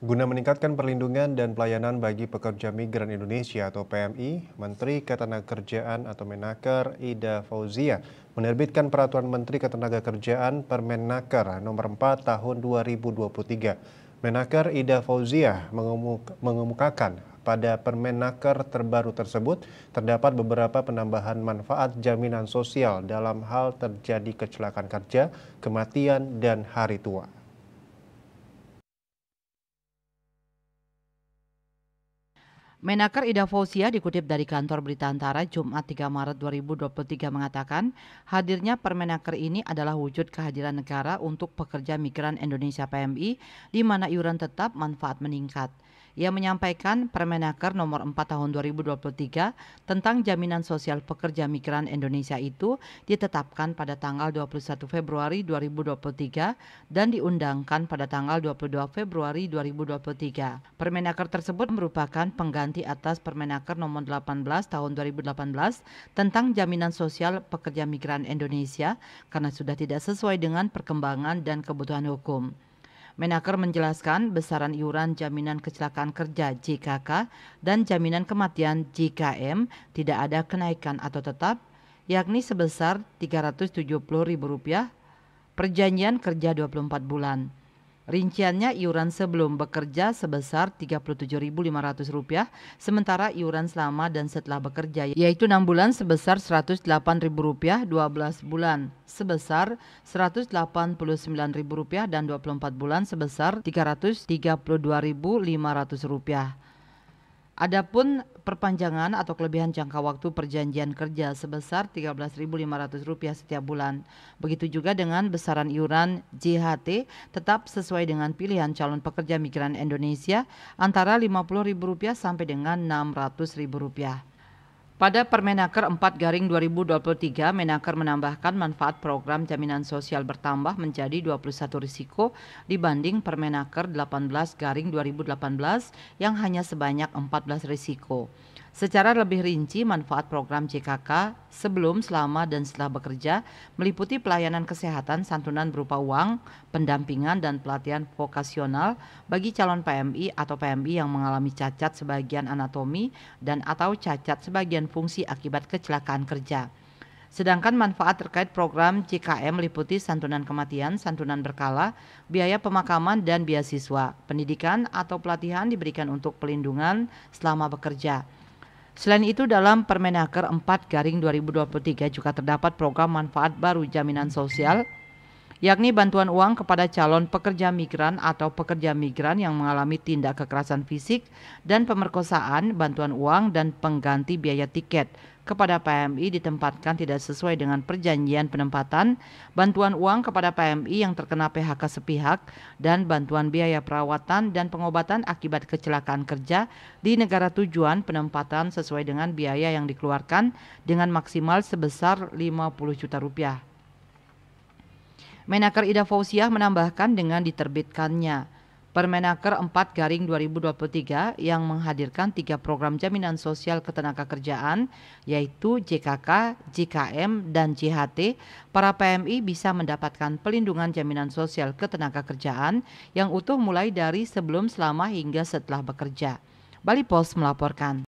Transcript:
Guna meningkatkan perlindungan dan pelayanan bagi pekerja migran Indonesia atau PMI, Menteri Ketenagakerjaan atau Menaker Ida Fauzia menerbitkan Peraturan Menteri Ketenagakerjaan Permenaker Nomor 4 Tahun 2023. Menaker Ida Fauzia mengemukakan pada Permenaker terbaru tersebut terdapat beberapa penambahan manfaat jaminan sosial dalam hal terjadi kecelakaan kerja, kematian, dan hari tua. Menaker Ida Fauzia dikutip dari kantor berita antara Jumat 3 Maret 2023 mengatakan hadirnya Permenaker ini adalah wujud kehadiran negara untuk pekerja migran Indonesia PMI di mana iuran tetap manfaat meningkat. Ia menyampaikan Permenaker nomor 4 tahun 2023 tentang jaminan sosial pekerja migran Indonesia itu ditetapkan pada tanggal 21 Februari 2023 dan diundangkan pada tanggal 22 Februari 2023. Permenaker tersebut merupakan pengganti atas Permenaker nomor 18 tahun 2018 tentang jaminan sosial pekerja migran Indonesia karena sudah tidak sesuai dengan perkembangan dan kebutuhan hukum. Menaker menjelaskan besaran iuran jaminan kecelakaan kerja JKK dan jaminan kematian JKM tidak ada kenaikan atau tetap, yakni sebesar Rp370.000 perjanjian kerja 24 bulan. Rinciannya iuran sebelum bekerja sebesar Rp37.500, sementara iuran selama dan setelah bekerja yaitu 6 bulan sebesar Rp108.000, 12 bulan sebesar Rp189.000 dan 24 bulan sebesar Rp332.500. Adapun perpanjangan atau kelebihan jangka waktu perjanjian kerja sebesar Rp13.500 setiap bulan. Begitu juga dengan besaran iuran JHT tetap sesuai dengan pilihan calon pekerja migran Indonesia antara Rp50.000 sampai dengan Rp600.000. Pada Permenaker 4 Garing 2023, Menaker menambahkan manfaat program jaminan sosial bertambah menjadi 21 risiko dibanding Permenaker 18 Garing 2018 yang hanya sebanyak 14 risiko. Secara lebih rinci, manfaat program JKK sebelum, selama, dan setelah bekerja meliputi pelayanan kesehatan, santunan berupa uang, pendampingan, dan pelatihan vokasional bagi calon PMI atau PMI yang mengalami cacat sebagian anatomi dan atau cacat sebagian fungsi akibat kecelakaan kerja. Sedangkan manfaat terkait program CKM meliputi santunan kematian, santunan berkala, biaya pemakaman, dan beasiswa. Pendidikan atau pelatihan diberikan untuk pelindungan selama bekerja. Selain itu dalam Permenaker 4 Garing 2023 juga terdapat program manfaat baru jaminan sosial yakni bantuan uang kepada calon pekerja migran atau pekerja migran yang mengalami tindak kekerasan fisik dan pemerkosaan, bantuan uang dan pengganti biaya tiket kepada PMI ditempatkan tidak sesuai dengan perjanjian penempatan, bantuan uang kepada PMI yang terkena PHK sepihak, dan bantuan biaya perawatan dan pengobatan akibat kecelakaan kerja di negara tujuan penempatan sesuai dengan biaya yang dikeluarkan dengan maksimal sebesar 50 juta rupiah. Menaker Ida Fauziah menambahkan dengan diterbitkannya Permenaker 4 garing 2023 yang menghadirkan tiga program jaminan sosial ketenagakerjaan yaitu JKK, JKM, dan JHT, para PMI bisa mendapatkan pelindungan jaminan sosial ketenagakerjaan yang utuh mulai dari sebelum, selama, hingga setelah bekerja. Bali Post melaporkan.